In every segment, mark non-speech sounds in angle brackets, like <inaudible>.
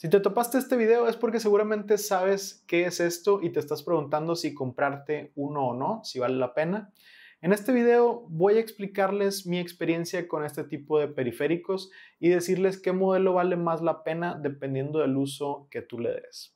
Si te topaste este video es porque seguramente sabes qué es esto y te estás preguntando si comprarte uno o no, si vale la pena. En este video voy a explicarles mi experiencia con este tipo de periféricos y decirles qué modelo vale más la pena dependiendo del uso que tú le des.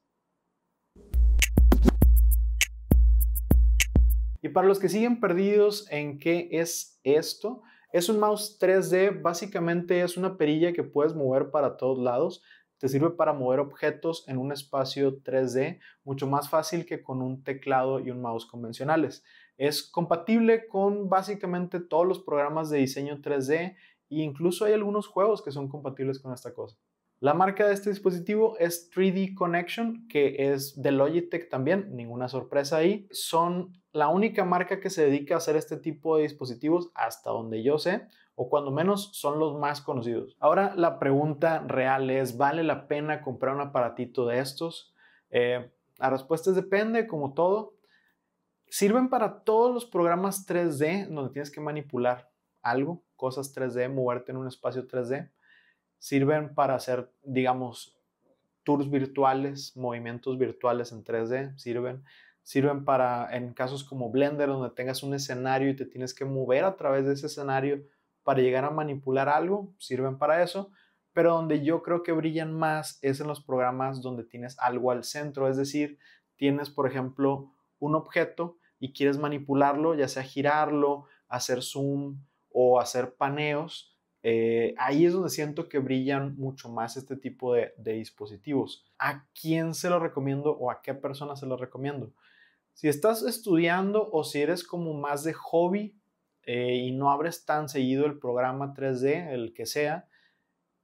Y para los que siguen perdidos en qué es esto, es un mouse 3D, básicamente es una perilla que puedes mover para todos lados. Te sirve para mover objetos en un espacio 3D mucho más fácil que con un teclado y un mouse convencionales. Es compatible con básicamente todos los programas de diseño 3D e incluso hay algunos juegos que son compatibles con esta cosa. La marca de este dispositivo es 3D Connection, que es de Logitech también, ninguna sorpresa ahí. Son la única marca que se dedica a hacer este tipo de dispositivos hasta donde yo sé, o cuando menos son los más conocidos. Ahora la pregunta real es, ¿vale la pena comprar un aparatito de estos? Eh, la respuesta es depende, como todo. Sirven para todos los programas 3D donde tienes que manipular algo, cosas 3D, moverte en un espacio 3D sirven para hacer, digamos, tours virtuales, movimientos virtuales en 3D, sirven. Sirven para, en casos como Blender, donde tengas un escenario y te tienes que mover a través de ese escenario para llegar a manipular algo, sirven para eso. Pero donde yo creo que brillan más es en los programas donde tienes algo al centro, es decir, tienes, por ejemplo, un objeto y quieres manipularlo, ya sea girarlo, hacer zoom o hacer paneos eh, ahí es donde siento que brillan mucho más este tipo de, dispositivos. ¿A quién se lo recomiendo o a qué persona se lo recomiendo? Si estás estudiando o si eres como más de hobby eh, y no abres tan seguido el programa 3D, el que sea,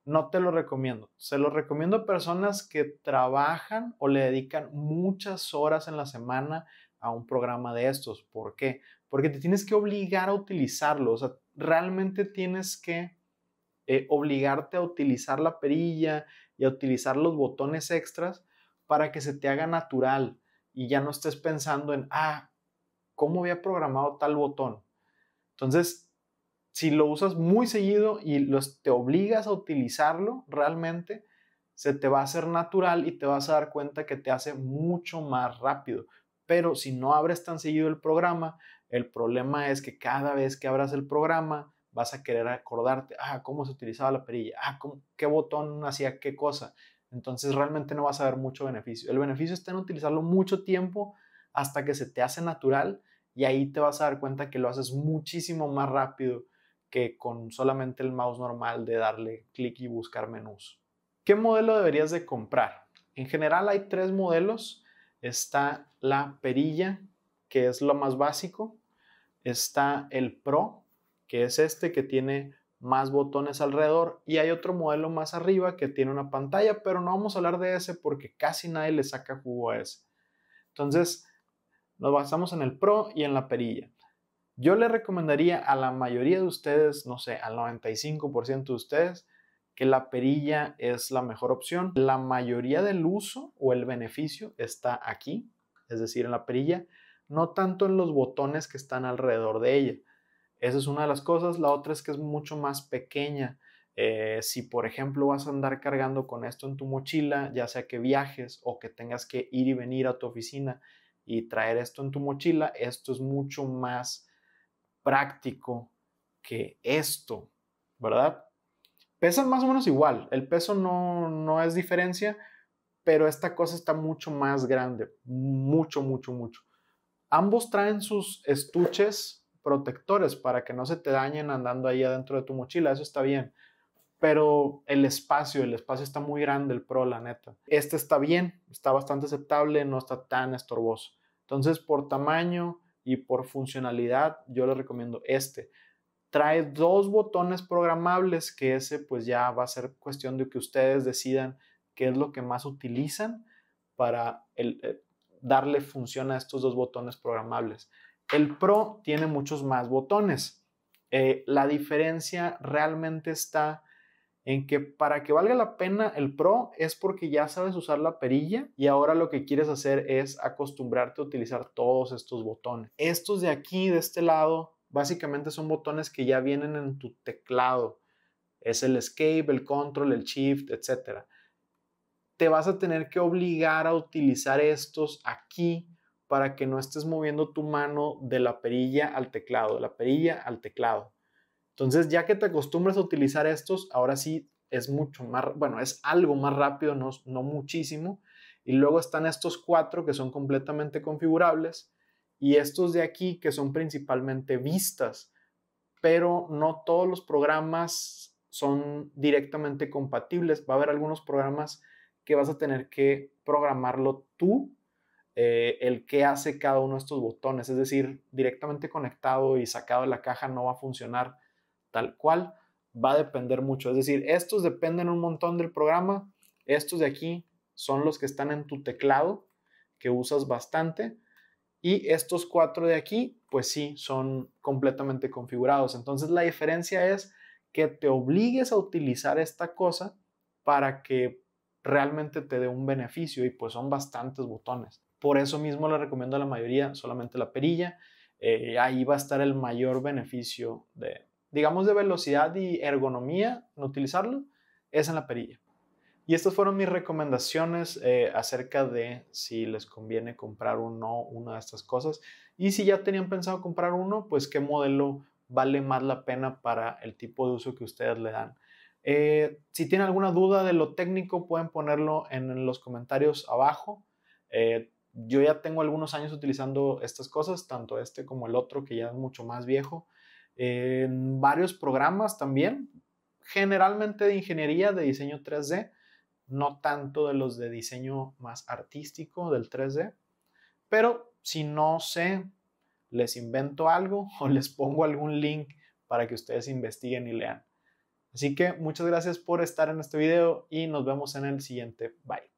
no te lo recomiendo. Se lo recomiendo a personas que trabajan o le dedican muchas horas en la semana a un programa de estos. ¿Por qué? Porque te tienes que obligar a utilizarlo. O sea, realmente tienes que eh, obligarte a utilizar la perilla y a utilizar los botones extras para que se te haga natural y ya no estés pensando en, ah, ¿cómo había programado tal botón? Entonces, si lo usas muy seguido y los, te obligas a utilizarlo realmente, se te va a hacer natural y te vas a dar cuenta que te hace mucho más rápido. Pero si no abres tan seguido el programa, el problema es que cada vez que abras el programa vas a querer acordarte, ah, cómo se utilizaba la perilla, ah, qué botón hacía qué cosa. Entonces realmente no vas a ver mucho beneficio. El beneficio está en utilizarlo mucho tiempo hasta que se te hace natural y ahí te vas a dar cuenta que lo haces muchísimo más rápido que con solamente el mouse normal de darle clic y buscar menús. ¿Qué modelo deberías de comprar? En general hay tres modelos. Está la perilla, que es lo más básico. Está el Pro, que es este que tiene más botones alrededor y hay otro modelo más arriba que tiene una pantalla, pero no vamos a hablar de ese porque casi nadie le saca jugo a ese. Entonces, nos basamos en el Pro y en la perilla. Yo le recomendaría a la mayoría de ustedes, no sé, al 95% de ustedes, que la perilla es la mejor opción. La mayoría del uso o el beneficio está aquí, es decir, en la perilla, no tanto en los botones que están alrededor de ella. Esa es una de las cosas. La otra es que es mucho más pequeña. Eh, si, por ejemplo, vas a andar cargando con esto en tu mochila, ya sea que viajes o que tengas que ir y venir a tu oficina y traer esto en tu mochila, esto es mucho más práctico que esto, ¿verdad? Pesan más o menos igual, el peso no, no es diferencia, pero esta cosa está mucho más grande, mucho, mucho, mucho. Ambos traen sus estuches protectores para que no se te dañen andando ahí adentro de tu mochila, eso está bien. Pero el espacio, el espacio está muy grande, el Pro, la neta. Este está bien, está bastante aceptable, no está tan estorboso. Entonces, por tamaño y por funcionalidad, yo les recomiendo este. Trae dos botones programables que ese pues ya va a ser cuestión de que ustedes decidan qué es lo que más utilizan para eh, darle función a estos dos botones programables. El Pro tiene muchos más botones. Eh, la diferencia realmente está en que para que valga la pena el Pro es porque ya sabes usar la perilla y ahora lo que quieres hacer es acostumbrarte a utilizar todos estos botones. Estos de aquí, de este lado, básicamente son botones que ya vienen en tu teclado. Es el escape, el control, el shift, etc. Te vas a tener que obligar a utilizar estos aquí para que no estés moviendo tu mano de la perilla al teclado, de la perilla al teclado. Entonces, ya que te acostumbras a utilizar estos, ahora sí es mucho más, bueno, es algo más rápido, no, no muchísimo. Y luego están estos cuatro que son completamente configurables y estos de aquí que son principalmente vistas, pero no todos los programas son directamente compatibles. Va a haber algunos programas que vas a tener que programarlo tú eh, el que hace cada uno de estos botones, es decir, directamente conectado y sacado de la caja no va a funcionar tal cual, va a depender mucho, es decir, estos dependen un montón del programa, estos de aquí son los que están en tu teclado, que usas bastante, y estos cuatro de aquí, pues sí, son completamente configurados. Entonces la diferencia es que te obligues a utilizar esta cosa para que realmente te dé un beneficio y pues son bastantes botones. Por eso mismo le recomiendo a la mayoría solamente la perilla. Eh, ahí va a estar el mayor beneficio de, digamos, de velocidad y ergonomía en utilizarlo, es en la perilla. Y estas fueron mis recomendaciones eh, acerca de si les conviene comprar o no una de estas cosas. Y si ya tenían pensado comprar uno, pues qué modelo vale más la pena para el tipo de uso que ustedes le dan. Eh, si tienen alguna duda de lo técnico, pueden ponerlo en los comentarios abajo yo ya tengo algunos años utilizando estas cosas, tanto este como el otro, que ya es mucho más viejo, en varios programas también, generalmente de ingeniería, de diseño 3D, no tanto de los de diseño más artístico del 3D, pero si no sé, les invento algo <laughs> o les pongo algún link para que ustedes investiguen y lean. Así que muchas gracias por estar en este video y nos vemos en el siguiente. Bye.